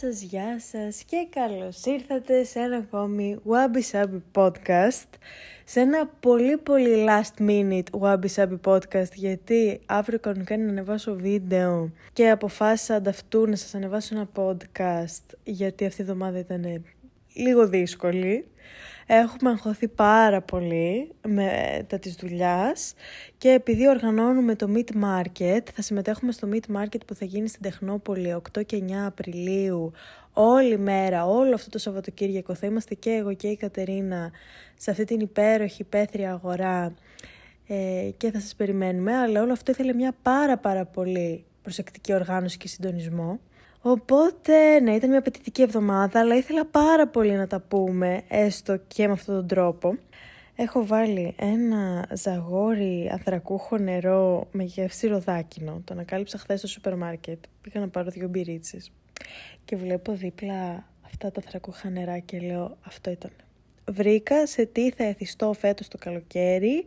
σας, γεια σας και καλώς ήρθατε σε ένα ακόμη Wabi Sabi Podcast Σε ένα πολύ πολύ last minute Wabi Sabi Podcast γιατί αύριο κανονικά να ανεβάσω βίντεο και αποφάσισα ανταυτού να σας ανεβάσω ένα podcast γιατί αυτή η εβδομάδα ήταν λίγο δύσκολη Έχουμε αγχωθεί πάρα πολύ με τα της δουλειάς και επειδή οργανώνουμε το Meet Market, θα συμμετέχουμε στο Meet Market που θα γίνει στην Τεχνόπολη 8 και 9 Απριλίου όλη μέρα, όλο αυτό το Σαββατοκύριακο. Θα είμαστε και εγώ και η Κατερίνα σε αυτή την υπέροχη πέθρια αγορά ε, και θα σας περιμένουμε, αλλά όλο αυτό ήθελε μια πάρα πάρα πολύ προσεκτική οργάνωση και συντονισμό. Οπότε, ναι, ήταν μια απαιτητική εβδομάδα, αλλά ήθελα πάρα πολύ να τα πούμε, έστω και με αυτόν τον τρόπο. Έχω βάλει ένα ζαγόρι ανθρακούχο νερό με γεύση ροδάκινο. Το ανακάλυψα χθες στο σούπερ μάρκετ. Πήγα να πάρω δύο μπυρίτσες. και βλέπω δίπλα αυτά τα ανθρακούχα νερά και λέω αυτό ήταν. Βρήκα σε τι θα εθιστώ φέτος το καλοκαίρι,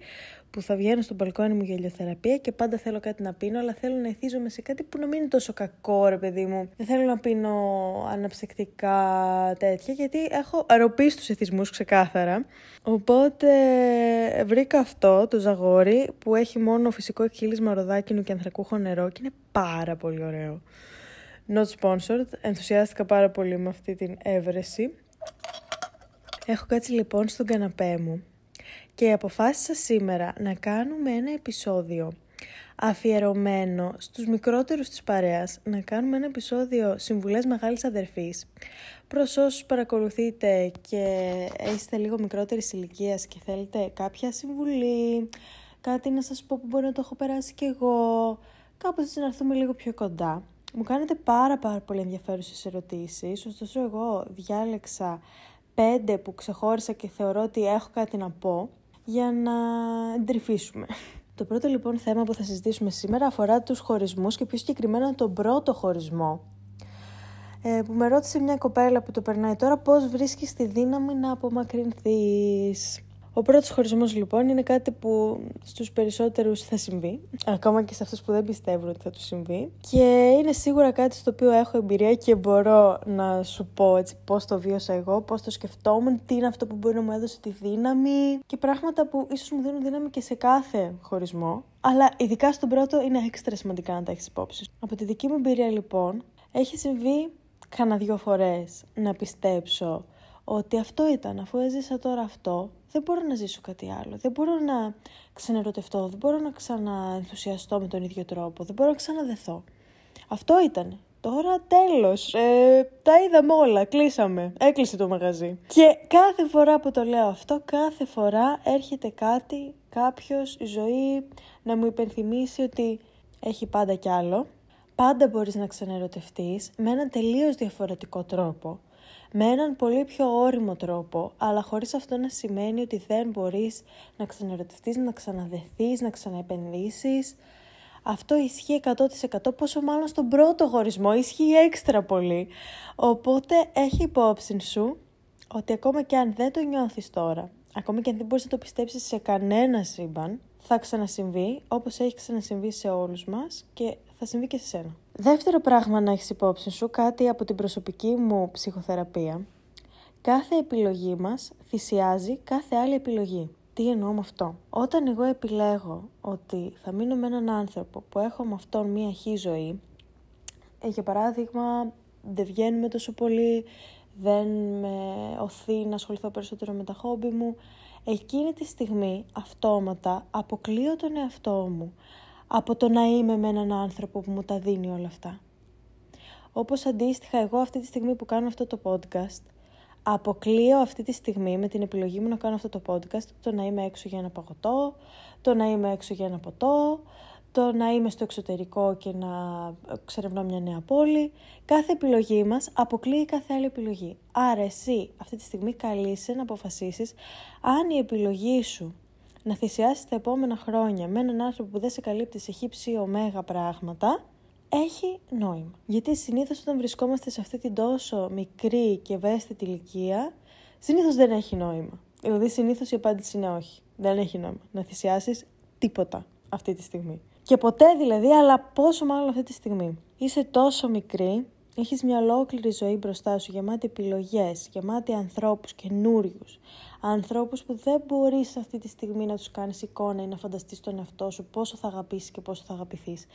που θα βγαίνω στον μπαλκόνι μου για ηλιοθεραπεία και πάντα θέλω κάτι να πίνω, αλλά θέλω να εθίζομαι σε κάτι που να μην είναι τόσο κακό, ρε παιδί μου. Δεν θέλω να πίνω αναψυκτικά τέτοια, γιατί έχω αρρωπή στους εθισμούς ξεκάθαρα. Οπότε βρήκα αυτό, το ζαγόρι, που έχει μόνο φυσικό εκχύλισμα ροδάκινου και ανθρακούχο νερό και είναι πάρα πολύ ωραίο. Not sponsored, ενθουσιάστηκα πάρα πολύ με αυτή την έβρεση. Έχω κάτσει λοιπόν στον καναπέ μου και αποφάσισα σήμερα να κάνουμε ένα επεισόδιο αφιερωμένο στους μικρότερους της παρέας να κάνουμε ένα επεισόδιο συμβουλές μεγάλης αδερφής προς όσους παρακολουθείτε και είστε λίγο μικρότερης ηλικίας και θέλετε κάποια συμβουλή κάτι να σας πω που μπορεί να το έχω περάσει κι εγώ κάπως να έρθουμε λίγο πιο κοντά μου κάνετε πάρα πάρα πολύ ενδιαφέρουσες ερωτήσεις ωστόσο εγώ διάλεξα πέντε που ξεχώρισα και θεωρώ ότι έχω κάτι να πω για να εντρυφήσουμε. Το πρώτο λοιπόν θέμα που θα συζητήσουμε σήμερα αφορά τους χωρισμούς και πιο συγκεκριμένα τον πρώτο χωρισμό ε, που με ρώτησε μια κοπέλα που το περνάει τώρα πώς βρίσκεις τη δύναμη να απομακρυνθείς. Ο πρώτος χωρισμός λοιπόν είναι κάτι που στους περισσότερους θα συμβεί, ακόμα και σε αυτούς που δεν πιστεύουν ότι θα τους συμβεί και είναι σίγουρα κάτι στο οποίο έχω εμπειρία και μπορώ να σου πω έτσι πώς το βίωσα εγώ, πώς το σκεφτόμουν, τι είναι αυτό που μπορεί να μου έδωσε τη δύναμη και πράγματα που ίσως μου δίνουν δύναμη και σε κάθε χωρισμό. Αλλά ειδικά στον πρώτο είναι έξτρα σημαντικά να τα έχεις υπόψη. Από τη δική μου εμπειρία λοιπόν έχει συμβεί κανένα δύο φορές να πιστέψω ότι αυτό ήταν, αφού έζησα τώρα αυτό, δεν μπορώ να ζήσω κάτι άλλο. Δεν μπορώ να ξαναρωτευτώ, δεν μπορώ να ξαναενθουσιαστώ με τον ίδιο τρόπο, δεν μπορώ να ξαναδεθώ. Αυτό ήταν. Τώρα τέλος, ε, τα είδαμε όλα, κλείσαμε, έκλεισε το μαγαζί. Και κάθε φορά που το λέω αυτό, κάθε φορά έρχεται κάτι, κάποιος, η ζωή να μου υπενθυμίσει ότι έχει πάντα κι άλλο. Πάντα μπορείς να ξενερωτευτείς με έναν τελείως διαφορετικό τρόπο με έναν πολύ πιο όριμο τρόπο, αλλά χωρίς αυτό να σημαίνει ότι δεν μπορείς να ξαναρωτηθείς, να ξαναδεθείς, να ξαναεπενδύσεις. Αυτό ισχύει 100% πόσο μάλλον στον πρώτο χωρισμό, ισχύει έξτρα πολύ. Οπότε έχει υπόψη σου ότι ακόμα και αν δεν το νιώθεις τώρα, ακόμα και αν δεν μπορείς να το πιστέψεις σε κανένα σύμπαν, θα ξανασυμβεί όπως έχει ξανασυμβεί σε όλους μας και θα συμβεί και σε σένα. Δεύτερο πράγμα να έχεις υπόψη σου, κάτι από την προσωπική μου ψυχοθεραπεία. Κάθε επιλογή μας θυσιάζει κάθε άλλη επιλογή. Τι εννοώ με αυτό. Όταν εγώ επιλέγω ότι θα μείνω με έναν άνθρωπο που έχω με αυτόν μία χή ζωή, ε, για παράδειγμα δεν βγαίνουμε τόσο πολύ, δεν με οθεί να ασχοληθώ περισσότερο με τα χόμπι μου, Εκείνη τη στιγμή αυτόματα αποκλείω τον εαυτό μου από το να είμαι με έναν άνθρωπο που μου τα δίνει όλα αυτά. Όπως αντίστοιχα εγώ αυτή τη στιγμή που κάνω αυτό το podcast, αποκλείω αυτή τη στιγμή με την επιλογή μου να κάνω αυτό το podcast το να είμαι έξω για ένα παγωτό, το να είμαι έξω για ένα ποτό, το να είμαι στο εξωτερικό και να ξερευνώ μια νέα πόλη. Κάθε επιλογή μας αποκλείει κάθε άλλη επιλογή. Άρα εσύ αυτή τη στιγμή καλείσαι να αποφασίσεις αν η επιλογή σου να θυσιάσεις τα επόμενα χρόνια με έναν άνθρωπο που δεν σε καλύπτει σε χύψη ή ωμέγα πράγματα, έχει νόημα. Γιατί συνήθως όταν βρισκόμαστε σε αυτή την τόσο μικρή και ευαίσθητη ηλικία, συνήθως δεν έχει νόημα. Δηλαδή συνήθως η απάντηση είναι όχι. Δεν έχει νόημα να θυσιάσεις τίποτα αυτή τη στιγμή. Και ποτέ δηλαδή, αλλά πόσο μάλλον αυτή τη στιγμή. Είσαι τόσο μικρή, έχεις μια ολόκληρη ζωή μπροστά σου, γεμάτη επιλογές, γεμάτη ανθρώπους καινούριους. Ανθρώπους που δεν μπορείς αυτή τη στιγμή να τους κάνεις εικόνα ή να φανταστείς τον εαυτό σου πόσο θα αγαπήσεις και πόσο θα αγαπηθείς.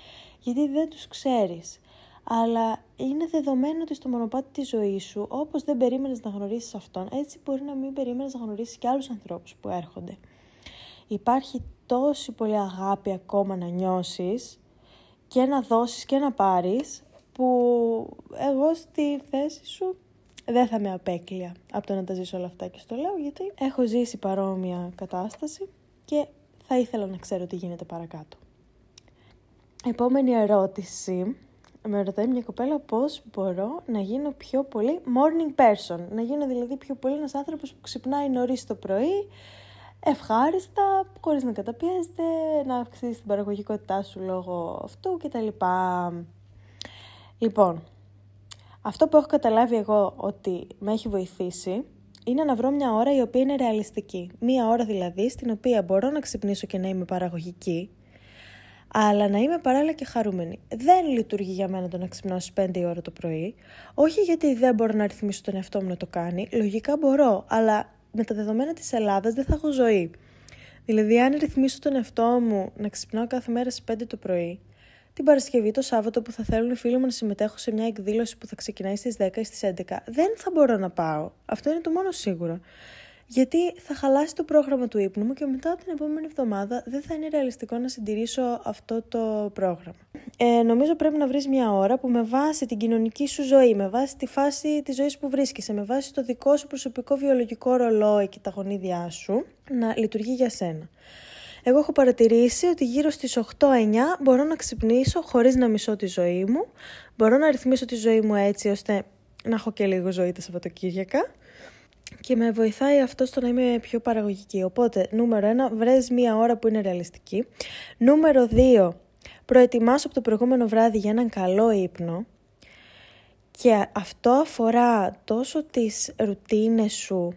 Γιατί δεν τους ξέρεις. Αλλά είναι δεδομένο ότι στο μονοπάτι της ζωής σου, όπως δεν περίμενες να γνωρίσεις αυτόν, έτσι μπορεί να μην περίμενες να γνωρίσεις και άλλους ανθρώπους που έρχονται. Υπάρχει τόση πολύ αγάπη ακόμα να νιώσεις και να δώσεις και να πάρεις που εγώ στη θέση σου δεν θα με απέκλεια από το να τα ζήσω όλα αυτά και στο λέω γιατί έχω ζήσει παρόμοια κατάσταση και θα ήθελα να ξέρω τι γίνεται παρακάτω. Επόμενη ερώτηση. Με ρωτάει μια κοπέλα πώς μπορώ να γίνω πιο πολύ morning person. Να γίνω δηλαδή πιο πολύ ένας άνθρωπος που ξυπνάει νωρίς το πρωί, ευχάριστα, χωρίς να καταπιέζεται, να αυξήσει την παραγωγικότητά σου λόγω αυτού κτλ. Λοιπόν, αυτό που έχω καταλάβει εγώ ότι με έχει βοηθήσει είναι να βρω μια ώρα η οποία είναι ρεαλιστική. Μια ώρα δηλαδή στην οποία μπορώ να ξυπνήσω και να είμαι παραγωγική, αλλά να είμαι παράλληλα και χαρούμενη. Δεν λειτουργεί για μένα το να ξυπνάω στις 5 η ώρα το πρωί. Όχι γιατί δεν μπορώ να ρυθμίσω τον εαυτό μου να το κάνει. Λογικά μπορώ, αλλά με τα δεδομένα της Ελλάδας δεν θα έχω ζωή. Δηλαδή, αν ρυθμίσω τον εαυτό μου να ξυπνάω κάθε μέρα στις 5 το πρωί, την Παρασκευή, το Σάββατο που θα θέλουν οι φίλοι μου να συμμετέχω σε μια εκδήλωση που θα ξεκινάει στις 10 ή στις 11, δεν θα μπορώ να πάω. Αυτό είναι το μόνο σίγουρο γιατί θα χαλάσει το πρόγραμμα του ύπνου μου και μετά την επόμενη εβδομάδα δεν θα είναι ρεαλιστικό να συντηρήσω αυτό το πρόγραμμα. Ε, νομίζω πρέπει να βρεις μια ώρα που με βάση την κοινωνική σου ζωή, με βάση τη φάση της ζωής που βρίσκεσαι, με βάση το δικό σου προσωπικό βιολογικό ρολόι και τα γονίδια σου, να λειτουργεί για σένα. Εγώ έχω παρατηρήσει ότι γύρω στις 8-9 μπορώ να ξυπνήσω χωρίς να μισώ τη ζωή μου. Μπορώ να ρυθμίσω τη ζωή μου έτσι ώστε να έχω και λίγο ζωή τα Σαββατοκύριακα και με βοηθάει αυτό στο να είμαι πιο παραγωγική. Οπότε, νούμερο ένα, βρες μία ώρα που είναι ρεαλιστική. Νούμερο δύο, προετοιμάσου από το προηγούμενο βράδυ για έναν καλό ύπνο. Και αυτό αφορά τόσο τις ρουτίνες σου,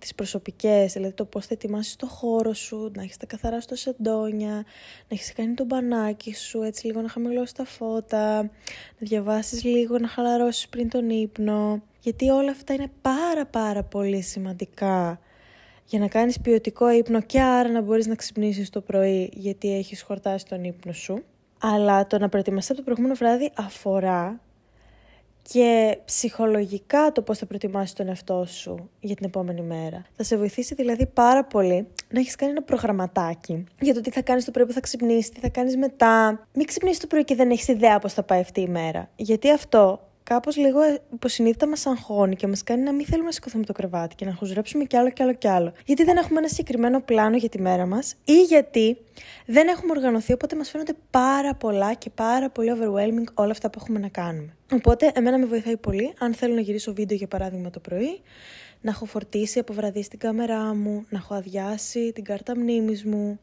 τις προσωπικές, δηλαδή το πώς θα ετοιμάσεις το χώρο σου, να έχεις τα καθαρά στο σεντόνια, να έχεις κάνει το μπανάκι σου, έτσι λίγο να χαμηλώσεις τα φώτα, να διαβάσεις λίγο, να χαλαρώσεις πριν τον ύπνο γιατί όλα αυτά είναι πάρα πάρα πολύ σημαντικά για να κάνεις ποιοτικό ύπνο και άρα να μπορείς να ξυπνήσεις το πρωί γιατί έχεις χορτάσει τον ύπνο σου. Αλλά το να προετοιμαστεί από το προηγούμενο βράδυ αφορά και ψυχολογικά το πώς θα προετοιμάσεις τον εαυτό σου για την επόμενη μέρα. Θα σε βοηθήσει δηλαδή πάρα πολύ να έχεις κάνει ένα προγραμματάκι για το τι θα κάνεις το πρωί που θα ξυπνήσεις, τι θα κάνεις μετά. Μην ξυπνήσεις το πρωί και δεν έχεις ιδέα πώς θα πάει αυτή η μέρα. Γιατί αυτό κάπως λίγο υποσυνείδητα ε, μας αγχώνει και μας κάνει να μην θέλουμε να σηκωθούμε το κρεβάτι και να χουζουρέψουμε κι άλλο κι άλλο κι άλλο. Γιατί δεν έχουμε ένα συγκεκριμένο πλάνο για τη μέρα μας ή γιατί δεν έχουμε οργανωθεί, οπότε μας φαίνονται πάρα πολλά και πάρα πολύ overwhelming όλα αυτά που έχουμε να κάνουμε. Οπότε, εμένα με βοηθάει πολύ αν θέλω να γυρίσω βίντεο για παράδειγμα το πρωί, να έχω φορτίσει από βραδύ στην κάμερά μου, να έχω αδειάσει την κάρτα μνήμης μου,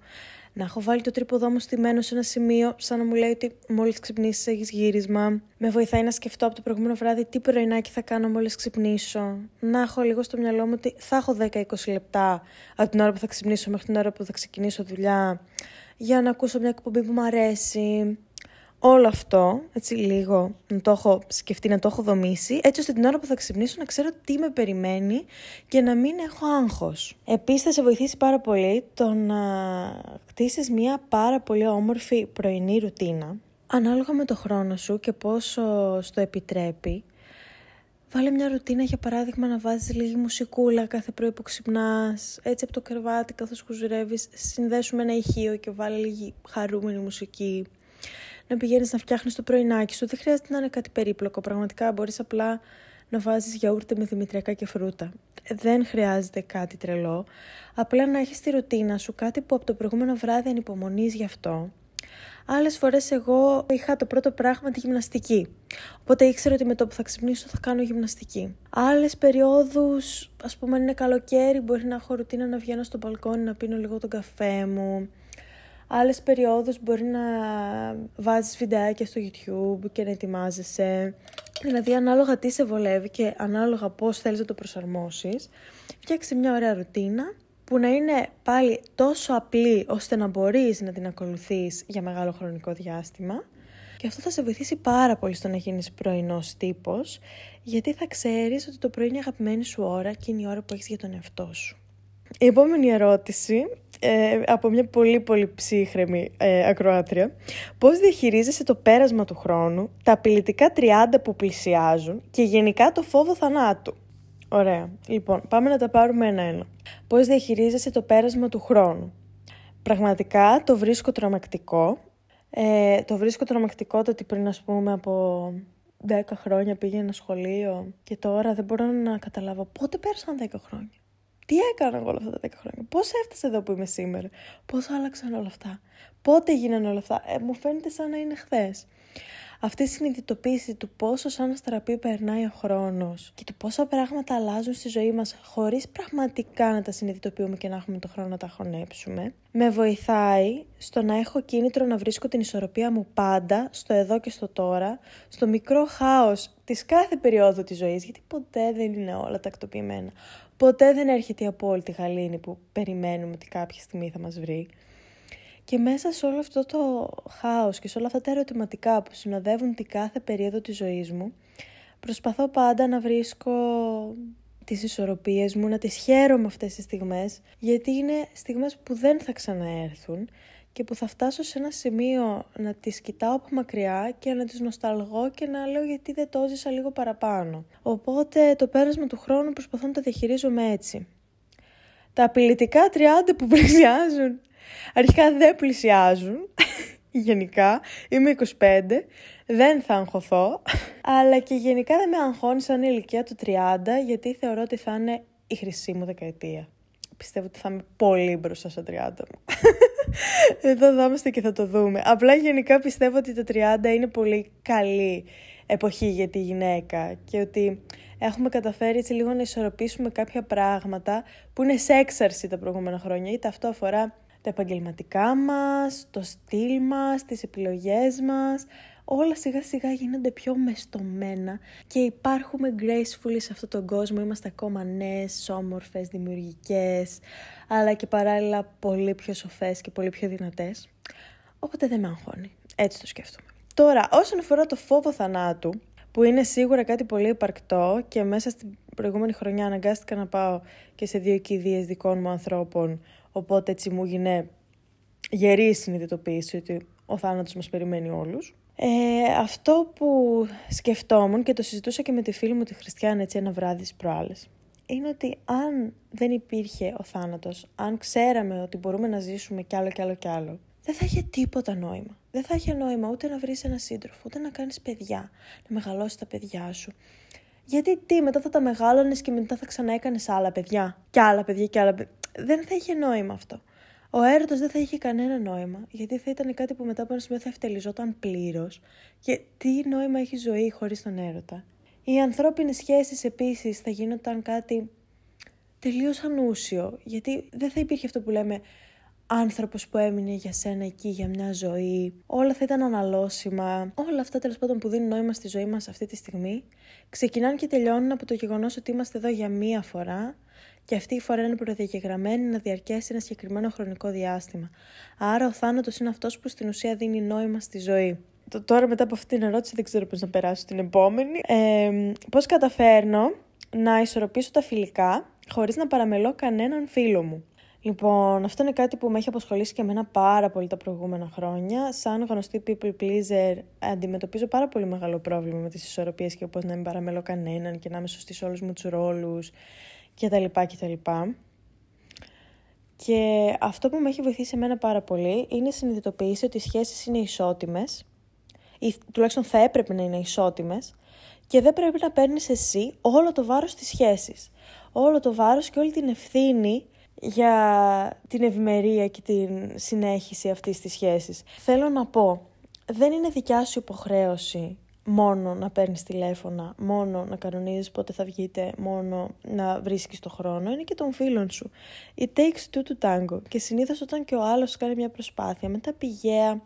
να έχω βάλει το τρίποδό μου στημένο σε ένα σημείο, σαν να μου λέει ότι μόλις ξυπνήσεις έχεις γύρισμα. Με βοηθάει να σκεφτώ από το προηγούμενο βράδυ τι πρωινάκι θα κάνω μόλις ξυπνήσω. Να έχω λίγο στο μυαλό μου ότι θα έχω 10-20 λεπτά από την ώρα που θα ξυπνήσω μέχρι την ώρα που θα ξεκινήσω δουλειά. Για να ακούσω μια εκπομπή που μου αρέσει όλο αυτό, έτσι λίγο, να το έχω σκεφτεί, να το έχω δομήσει, έτσι ώστε την ώρα που θα ξυπνήσω να ξέρω τι με περιμένει και να μην έχω άγχος. Επίσης θα σε βοηθήσει πάρα πολύ το να χτίσεις μια πάρα πολύ όμορφη πρωινή ρουτίνα, ανάλογα με το χρόνο σου και πόσο στο επιτρέπει. Βάλε μια ρουτίνα, για παράδειγμα, να βάζεις λίγη μουσικούλα κάθε πρωί που ξυπνάς, έτσι από το κρεβάτι καθώς κουζουρεύεις, συνδέσουμε ένα ηχείο και βάλε λίγη χαρούμενη μουσική να πηγαίνεις να φτιάχνεις το πρωινάκι σου. Δεν χρειάζεται να είναι κάτι περίπλοκο. Πραγματικά μπορείς απλά να βάζεις γιαούρτι με δημητριακά και φρούτα. Δεν χρειάζεται κάτι τρελό. Απλά να έχεις τη ρουτίνα σου, κάτι που από το προηγούμενο βράδυ ανυπομονείς γι' αυτό. Άλλες φορές εγώ είχα το πρώτο πράγμα τη γυμναστική. Οπότε ήξερα ότι με το που θα ξυπνήσω θα κάνω γυμναστική. Άλλες περιόδους, ας πούμε είναι καλοκαίρι, μπορεί να έχω ρουτίνα να βγαίνω στο μπαλκόνι να πίνω λίγο τον καφέ μου Άλλες περιόδους μπορεί να βάζεις βιντεάκια στο YouTube και να ετοιμάζεσαι. Δηλαδή ανάλογα τι σε βολεύει και ανάλογα πώς θέλεις να το προσαρμόσεις. Φτιάξε μια ωραία ρουτίνα που να είναι πάλι τόσο απλή ώστε να μπορείς να την ακολουθείς για μεγάλο χρονικό διάστημα. Και αυτό θα σε βοηθήσει πάρα πολύ στο να γίνεις πρωινός τύπος, γιατί θα ξέρεις ότι το πρωί είναι η αγαπημένη σου ώρα και είναι η ώρα που έχεις για τον εαυτό σου. Η επόμενη ερώτηση ε, από μια πολύ πολύ ψύχρεμη ε, ακροάτρια. Πώς διαχειρίζεσαι το πέρασμα του χρόνου, τα απειλητικά 30 που πλησιάζουν και γενικά το φόβο θανάτου. Ωραία. Λοιπόν, πάμε να τα πάρουμε ένα-ένα. Πώς διαχειρίζεσαι το πέρασμα του χρόνου. Πραγματικά το βρίσκω τρομακτικό. Ε, το βρίσκω τρομακτικό το ότι πριν, ας πούμε, από 10 χρόνια πήγαινα σχολείο και τώρα δεν μπορώ να καταλάβω πότε πέρασαν 10 χρόνια τι έκανα εγώ όλα αυτά τα 10 χρόνια, πώς έφτασα εδώ που είμαι σήμερα, πώς άλλαξαν όλα αυτά, πότε γίνανε όλα αυτά, ε, μου φαίνεται σαν να είναι χθες. Αυτή η συνειδητοποίηση του πόσο σαν αστραπή περνάει ο χρόνος και του πόσα πράγματα αλλάζουν στη ζωή μας χωρίς πραγματικά να τα συνειδητοποιούμε και να έχουμε τον χρόνο να τα χωνέψουμε, με βοηθάει στο να έχω κίνητρο να βρίσκω την ισορροπία μου πάντα, στο εδώ και στο τώρα, στο μικρό χάος της κάθε περίοδου της ζωής, γιατί ποτέ δεν είναι όλα τακτοποιημένα. Ποτέ δεν έρχεται η απόλυτη γαλήνη που περιμένουμε ότι κάποια στιγμή θα μας βρει. Και μέσα σε όλο αυτό το χάος και σε όλα αυτά τα ερωτηματικά που συνοδεύουν την κάθε περίοδο της ζωής μου, προσπαθώ πάντα να βρίσκω τις ισορροπίες μου, να τις χαίρομαι αυτές τις στιγμές, γιατί είναι στιγμές που δεν θα ξαναέρθουν και που θα φτάσω σε ένα σημείο να τις κοιτάω από μακριά και να τις νοσταλγώ και να λέω γιατί δεν το ζήσα λίγο παραπάνω. Οπότε το πέρασμα του χρόνου προσπαθώ να το διαχειρίζομαι έτσι. Τα απειλητικά 30 που πλησιάζουν, αρχικά δεν πλησιάζουν, γενικά, είμαι 25, δεν θα αγχωθώ, αλλά και γενικά δεν με αγχώνει σαν ηλικία του 30, γιατί θεωρώ ότι θα είναι η χρυσή μου δεκαετία πιστεύω ότι θα είμαι πολύ μπροστά στα 30 μου. Εδώ θα είμαστε και θα το δούμε. Απλά γενικά πιστεύω ότι τα 30 είναι πολύ καλή εποχή για τη γυναίκα και ότι έχουμε καταφέρει έτσι λίγο να ισορροπήσουμε κάποια πράγματα που είναι σε έξαρση τα προηγούμενα χρόνια. Είτε αυτό αφορά τα επαγγελματικά μας, το στυλ μας, τις επιλογές μας, όλα σιγά σιγά γίνονται πιο μεστομένα και υπάρχουμε gracefully σε αυτόν τον κόσμο. Είμαστε ακόμα νέες, όμορφες, δημιουργικές, αλλά και παράλληλα πολύ πιο σοφές και πολύ πιο δυνατές. Οπότε δεν με αγχώνει. Έτσι το σκέφτομαι. Τώρα, όσον αφορά το φόβο θανάτου, που είναι σίγουρα κάτι πολύ υπαρκτό και μέσα στην προηγούμενη χρονιά αναγκάστηκα να πάω και σε δύο κηδείες δικών μου ανθρώπων, οπότε έτσι μου γίνε γερή συνειδητοποίηση ότι ο θάνατος μας περιμένει όλους. Ε, αυτό που σκεφτόμουν και το συζητούσα και με τη φίλη μου τη Χριστιανά έτσι ένα βράδυ προάλλες είναι ότι αν δεν υπήρχε ο θάνατος, αν ξέραμε ότι μπορούμε να ζήσουμε κι άλλο κι άλλο κι άλλο, δεν θα είχε τίποτα νόημα. Δεν θα είχε νόημα ούτε να βρεις ένα σύντροφο, ούτε να κάνεις παιδιά, να μεγαλώσεις τα παιδιά σου. Γιατί τι, μετά θα τα μεγάλωνες και μετά θα ξαναέκανες άλλα παιδιά, κι άλλα παιδιά, κι άλλα παιδιά. Δεν θα είχε νόημα αυτό. Ο έρωτο δεν θα είχε κανένα νόημα, γιατί θα ήταν κάτι που μετά από ένα σημείο θα ευτελιζόταν πλήρως. Και τι νόημα έχει ζωή χωρίς τον έρωτα. Οι ανθρώπινες σχέσεις επίσης θα γίνονταν κάτι τελείως ανούσιο, γιατί δεν θα υπήρχε αυτό που λέμε άνθρωπος που έμεινε για σένα εκεί για μια ζωή. Όλα θα ήταν αναλώσιμα. Όλα αυτά τέλος πάντων που δίνουν νόημα στη ζωή μας αυτή τη στιγμή ξεκινάνε και τελειώνουν από το γεγονός ότι είμαστε εδώ για μία φορά και αυτή η φορά είναι προδιαγεγραμμένη να διαρκέσει ένα συγκεκριμένο χρονικό διάστημα. Άρα ο θάνατος είναι αυτός που στην ουσία δίνει νόημα στη ζωή. Τώρα μετά από αυτή την ερώτηση δεν ξέρω πώς να περάσω την επόμενη. Ε, πώς καταφέρνω να ισορροπήσω τα φιλικά χωρίς να παραμελώ κανέναν φίλο μου. Λοιπόν, αυτό είναι κάτι που με έχει απασχολήσει και εμένα πάρα πολύ τα προηγούμενα χρόνια. Σαν γνωστή people pleaser, αντιμετωπίζω πάρα πολύ μεγάλο πρόβλημα με τις ισορροπίες και πώς να μην παραμελώ κανέναν και να είμαι σωστής σε όλους μου τους ρόλους και τα λοιπά και τα λοιπά. Και αυτό που με έχει βοηθήσει εμένα πάρα πολύ είναι η συνειδητοποίηση ότι οι σχέσεις είναι ισότιμες, ή τουλάχιστον θα έπρεπε να είναι ισότιμες, και δεν πρέπει να παίρνεις εσύ όλο το βάρος της σχέσης. Όλο το βάρος και όλη την ευθύνη για την ευημερία και την συνέχιση αυτής της σχέσης. Θέλω να πω, δεν είναι δικιά σου υποχρέωση μόνο να παίρνεις τηλέφωνα, μόνο να κανονίζεις πότε θα βγείτε, μόνο να βρίσκεις το χρόνο, είναι και των φίλων σου. It takes two to tango και συνήθως όταν και ο άλλος κάνει μια προσπάθεια, μετά πηγαία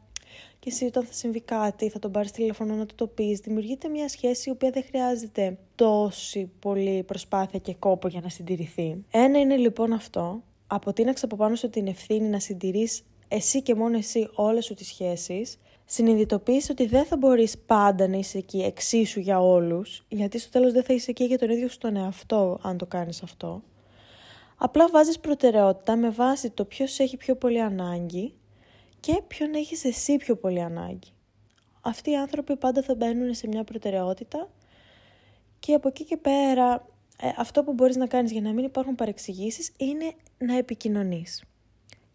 και εσύ όταν θα συμβεί κάτι, θα τον πάρεις τηλέφωνο να του το πεις, δημιουργείται μια σχέση η οποία δεν χρειάζεται τόση πολύ προσπάθεια και κόπο για να συντηρηθεί. Ένα είναι λοιπόν αυτό, αποτείναξε από πάνω σου την ευθύνη να συντηρείς εσύ και μόνο εσύ όλες σου τις σχέσεις συνειδητοποίησε ότι δεν θα μπορείς πάντα να είσαι εκεί εξίσου για όλους, γιατί στο τέλος δεν θα είσαι εκεί για τον ίδιο στον εαυτό, αν το κάνεις αυτό. Απλά βάζεις προτεραιότητα με βάση το ποιος έχει πιο πολύ ανάγκη και ποιον έχεις εσύ πιο πολύ ανάγκη. Αυτοί οι άνθρωποι πάντα θα μπαίνουν σε μια προτεραιότητα και από εκεί και πέρα ε, αυτό που μπορείς να κάνεις για να μην υπάρχουν παρεξηγήσεις είναι να επικοινωνείς.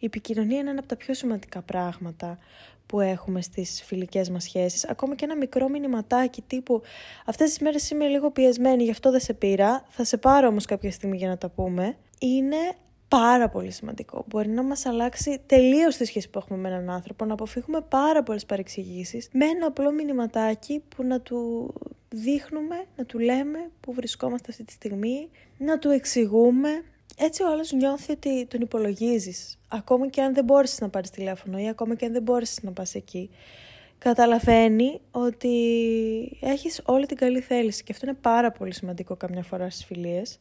Η επικοινωνία είναι ένα από τα πιο σημαντικά πράγματα που έχουμε στις φιλικές μας σχέσεις, Ακόμα και ένα μικρό μηνυματάκι τύπου Αυτές τις μέρες είμαι λίγο πιεσμένη, γι' αυτό δεν σε πήρα, θα σε πάρω όμως κάποια στιγμή για να τα πούμε». Είναι πάρα πολύ σημαντικό. Μπορεί να μας αλλάξει τελείως τη σχέση που έχουμε με έναν άνθρωπο, να αποφύγουμε πάρα πολλές παρεξηγήσεις με ένα απλό μηνυματάκι που να του δείχνουμε, να του λέμε που βρισκόμαστε αυτή τη στιγμή, να του εξηγούμε έτσι ο άλλος νιώθει ότι τον υπολογίζεις, ακόμα και αν δεν μπόρεσες να πάρεις τηλέφωνο ή ακόμα και αν δεν μπόρεσες να πας εκεί. Καταλαβαίνει ότι έχεις όλη την καλή θέληση και αυτό είναι πάρα πολύ σημαντικό καμιά φορά στις φιλίες.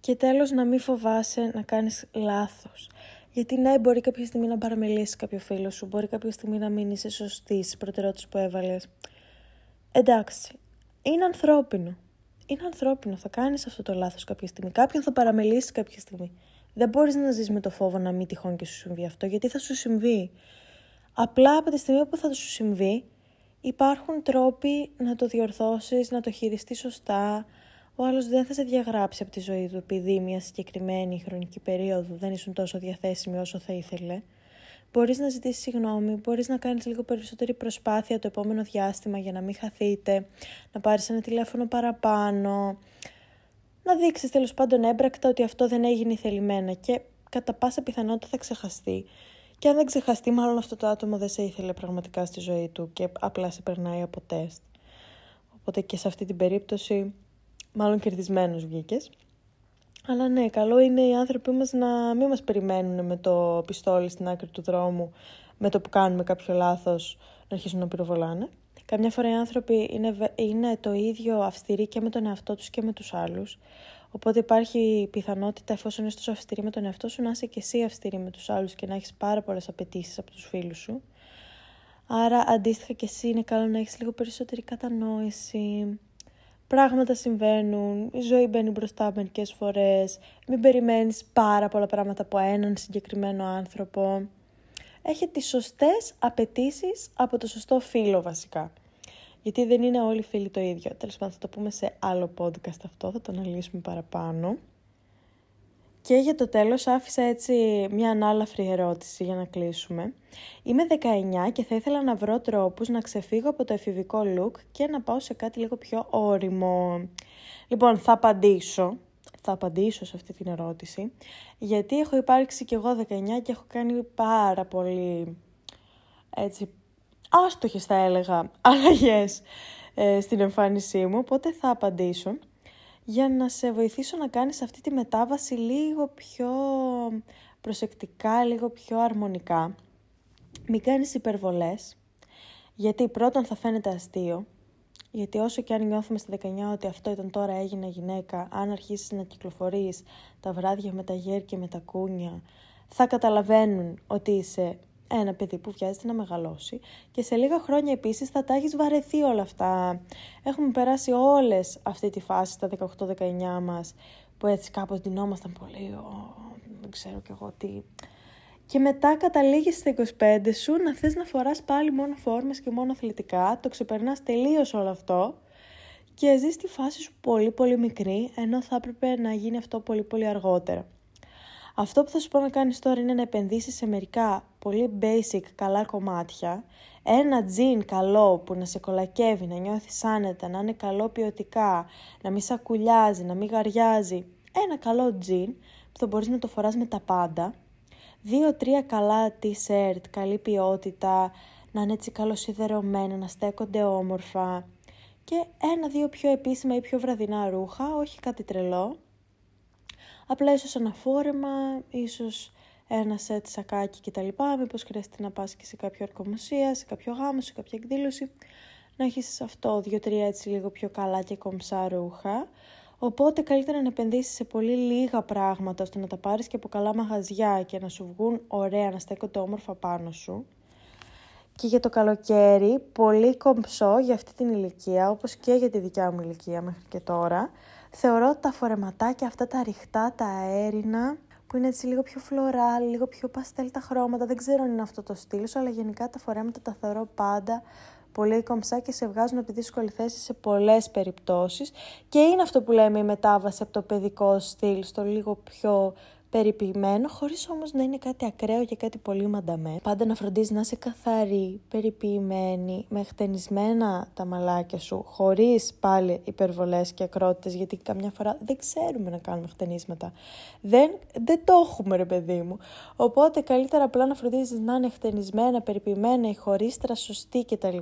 Και τέλος να μην φοβάσαι να κάνεις λάθος. Γιατί ναι, μπορεί κάποια στιγμή να παραμελήσεις κάποιο φίλο σου, μπορεί κάποια στιγμή να μην είσαι σωστή στις προτεραιότητες που έβαλες. Εντάξει, είναι ανθρώπινο. Είναι ανθρώπινο, θα κάνεις αυτό το λάθος κάποια στιγμή. Κάποιον θα παραμελήσεις κάποια στιγμή. Δεν μπορείς να ζεις με το φόβο να μην τυχόν και σου συμβεί αυτό, γιατί θα σου συμβεί. Απλά από τη στιγμή που θα σου συμβεί, υπάρχουν τρόποι να το διορθώσεις, να το χειριστείς σωστά. Ο άλλος δεν θα σε διαγράψει από τη ζωή του επειδή μια συγκεκριμένη χρονική περίοδο δεν ήσουν τόσο διαθέσιμη όσο θα ήθελε. Μπορείς να ζητήσεις συγγνώμη, μπορείς να κάνεις λίγο περισσότερη προσπάθεια το επόμενο διάστημα για να μην χαθείτε, να πάρεις ένα τηλέφωνο παραπάνω, να δείξεις τέλος πάντων έμπρακτα ότι αυτό δεν έγινε θελημένα και κατά πάσα πιθανότητα θα ξεχαστεί. Και αν δεν ξεχαστεί, μάλλον αυτό το άτομο δεν σε ήθελε πραγματικά στη ζωή του και απλά σε περνάει από τεστ. Οπότε και σε αυτή την περίπτωση, μάλλον κερδισμένος βγήκες. Αλλά ναι, καλό είναι οι άνθρωποι μας να μην μας περιμένουν με το πιστόλι στην άκρη του δρόμου, με το που κάνουμε κάποιο λάθος να αρχίσουν να πυροβολάνε. Καμιά φορά οι άνθρωποι είναι, είναι το ίδιο αυστηροί και με τον εαυτό τους και με τους άλλους. Οπότε υπάρχει πιθανότητα, εφόσον είσαι τόσο αυστηρή με τον εαυτό σου, να είσαι και εσύ αυστηρή με τους άλλους και να έχεις πάρα πολλές απαιτήσεις από τους φίλους σου. Άρα, αντίστοιχα και εσύ είναι καλό να έχεις λίγο περισσότερη κατανόηση, πράγματα συμβαίνουν, η ζωή μπαίνει μπροστά μερικές φορές, μην περιμένεις πάρα πολλά πράγματα από έναν συγκεκριμένο άνθρωπο. Έχει τις σωστές απαιτήσεις από το σωστό φίλο βασικά. Γιατί δεν είναι όλοι φίλοι το ίδιο. Τέλος πάντων θα το πούμε σε άλλο podcast αυτό, θα το αναλύσουμε παραπάνω. Και για το τέλος άφησα έτσι μια ανάλαφρη ερώτηση για να κλείσουμε. Είμαι 19 και θα ήθελα να βρω τρόπους να ξεφύγω από το εφηβικό look και να πάω σε κάτι λίγο πιο όριμο. Λοιπόν, θα απαντήσω. Θα απαντήσω σε αυτή την ερώτηση. Γιατί έχω υπάρξει κι εγώ 19 και έχω κάνει πάρα πολύ έτσι άστοχες θα έλεγα αλλαγές ε, στην εμφάνισή μου. Οπότε θα απαντήσω για να σε βοηθήσω να κάνεις αυτή τη μετάβαση λίγο πιο προσεκτικά, λίγο πιο αρμονικά. Μην κάνεις υπερβολές, γιατί πρώτον θα φαίνεται αστείο, γιατί όσο και αν νιώθουμε στα 19 ότι αυτό ήταν τώρα έγινε γυναίκα, αν αρχίσεις να κυκλοφορείς τα βράδια με τα γέρ και με τα κούνια, θα καταλαβαίνουν ότι είσαι ένα παιδί που βιάζεται να μεγαλώσει και σε λίγα χρόνια επίσης θα τα έχεις βαρεθεί όλα αυτά. Έχουμε περάσει όλες αυτή τη φάση στα 18-19 μας που έτσι κάπως δινόμασταν πολύ, δεν ξέρω κι εγώ τι. Και μετά καταλήγεις στα 25 σου να θες να φοράς πάλι μόνο φόρμες και μόνο αθλητικά, το ξεπερνάς τελείως όλο αυτό και ζεις τη φάση σου πολύ πολύ μικρή, ενώ θα έπρεπε να γίνει αυτό πολύ πολύ αργότερα. Αυτό που θα σου πω να κάνεις τώρα είναι να επενδύσεις σε μερικά πολύ basic καλά κομμάτια, ένα τζιν καλό που να σε κολακεύει, να νιώθεις άνετα, να είναι καλό ποιοτικά, να μην σακουλιάζει, να μην γαριάζει, ένα καλό τζιν που θα μπορείς να το φοράς με τα πάντα, δύο-τρία καλά t-shirt, καλή ποιότητα, να είναι έτσι καλοσυδερωμένα, να στέκονται όμορφα και ένα-δύο πιο επίσημα ή πιο βραδινά ρούχα, όχι κάτι τρελό, Απλά ίσως ένα φόρεμα, ίσως ένα σετ σακάκι κτλ. Μήπω χρειαστεί να πας και σε κάποιο αρκομοσία, σε κάποιο γάμο, σε κάποια εκδήλωση. Να εχει αυτο αυτό δύο-τρία έτσι λίγο πιο καλά και κομψά ρούχα. Οπότε καλύτερα να επενδύσεις σε πολύ λίγα πράγματα ώστε να τα πάρεις και από καλά μαγαζιά και να σου βγουν ωραία, να στέκονται όμορφα πάνω σου. Και για το καλοκαίρι, πολύ κομψό για αυτή την ηλικία, όπως και για τη δικιά μου ηλικία μέχρι και τώρα, Θεωρώ τα φορεματάκια αυτά τα ρηχτά, τα αέρινα, που είναι έτσι λίγο πιο φλωρά, λίγο πιο παστέλ τα χρώματα. Δεν ξέρω αν είναι αυτό το στυλ σου, αλλά γενικά τα φορέματα τα θεωρώ πάντα πολύ κομψά και σε βγάζουν από τη δύσκολη θέση σε πολλές περιπτώσεις. Και είναι αυτό που λέμε η μετάβαση από το παιδικό στυλ στο λίγο πιο περιποιημένο, χωρίς όμως να είναι κάτι ακραίο και κάτι πολύ μανταμέ. Πάντα να φροντίζει να είσαι καθαρή, περιποιημένη, με χτενισμένα τα μαλάκια σου, χωρίς πάλι υπερβολές και ακρότητες, γιατί καμιά φορά δεν ξέρουμε να κάνουμε χτενίσματα. Δεν, δεν το έχουμε, ρε παιδί μου. Οπότε καλύτερα απλά να φροντίζεις να είναι χτενισμένα, περιποιημένα, η χωρίστρα σωστή κτλ.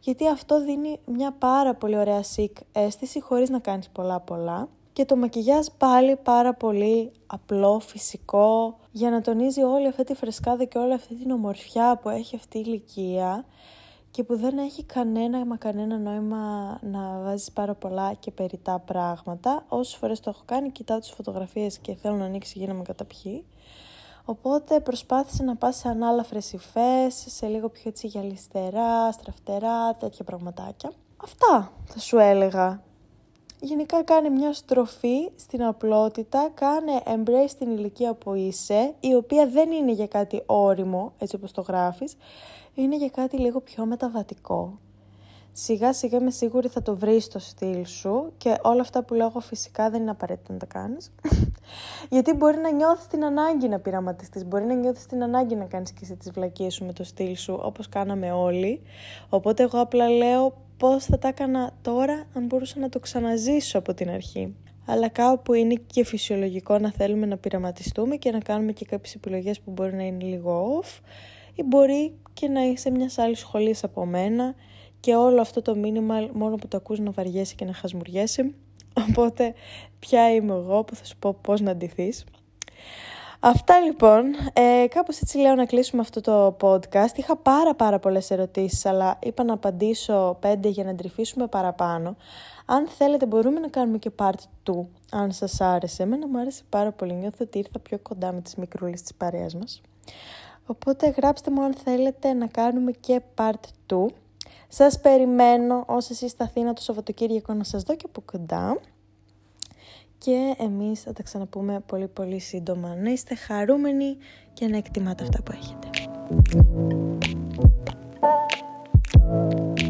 Γιατί αυτό δίνει μια πάρα πολύ ωραία σικ αίσθηση χωρίς να κάνεις πολλά-πολλά και το μακιγιάζ πάλι πάρα πολύ απλό, φυσικό, για να τονίζει όλη αυτή τη φρεσκάδα και όλη αυτή την ομορφιά που έχει αυτή η ηλικία και που δεν έχει κανένα μα κανένα νόημα να βάζεις πάρα πολλά και περιτά πράγματα. Όσες φορές το έχω κάνει, κοιτάω τις φωτογραφίες και θέλω να ανοίξει για να με καταπιεί. Οπότε προσπάθησε να πά σε ανάλαφρες σε λίγο πιο έτσι γυαλιστερά, στραφτερά, τέτοια πραγματάκια. Αυτά θα σου έλεγα Γενικά κάνει μια στροφή στην απλότητα, κάνε embrace την ηλικία που είσαι, η οποία δεν είναι για κάτι όριμο, έτσι όπως το γράφεις, είναι για κάτι λίγο πιο μεταβατικό. Σιγά σιγά είμαι σίγουρη θα το βρεις το στυλ σου και όλα αυτά που λέω φυσικά δεν είναι απαραίτητο να τα κάνεις. Γιατί μπορεί να νιώθεις την ανάγκη να πειραματιστείς, μπορεί να νιώθεις την ανάγκη να κάνεις και εσύ τις βλακίες σου με το στυλ σου όπως κάναμε όλοι. Οπότε εγώ απλά λέω πώς θα τα έκανα τώρα αν μπορούσα να το ξαναζήσω από την αρχή. Αλλά κάπου είναι και φυσιολογικό να θέλουμε να πειραματιστούμε και να κάνουμε και κάποιες επιλογές που μπορεί να είναι λίγο off ή μπορεί και να είσαι μιας άλλης σχολής από μένα και όλο αυτό το μήνυμα μόνο που το ακούς να βαριέσαι και να χασμουριέσαι. Οπότε ποια είμαι εγώ που θα σου πω πώς να αντιθείς. Αυτά λοιπόν, ε, κάπως έτσι λέω να κλείσουμε αυτό το podcast. Είχα πάρα πάρα πολλές ερωτήσεις, αλλά είπα να απαντήσω πέντε για να τρυφήσουμε παραπάνω. Αν θέλετε μπορούμε να κάνουμε και part 2, αν σας άρεσε. Εμένα μου άρεσε πάρα πολύ, νιώθω ότι ήρθα πιο κοντά με τις μικρούλες της παρέας μας. Οπότε γράψτε μου αν θέλετε να κάνουμε και part 2. Σας περιμένω όσες είστε Αθήνα το Σαββατοκύριακο να σας δω και από κοντά και εμείς θα τα ξαναπούμε πολύ πολύ σύντομα. Να είστε χαρούμενοι και να εκτιμάτε αυτά που έχετε.